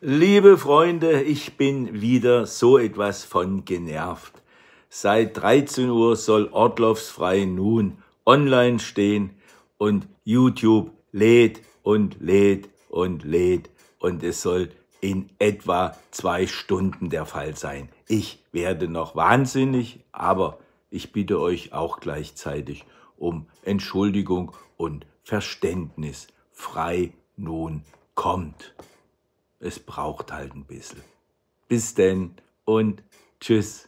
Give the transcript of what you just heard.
Liebe Freunde, ich bin wieder so etwas von genervt. Seit 13 Uhr soll Ortloffs frei nun online stehen und YouTube lädt und lädt und lädt und es soll in etwa zwei Stunden der Fall sein. Ich werde noch wahnsinnig, aber ich bitte euch auch gleichzeitig um Entschuldigung und Verständnis. Frei nun kommt es braucht halt ein bisschen. Bis denn und tschüss.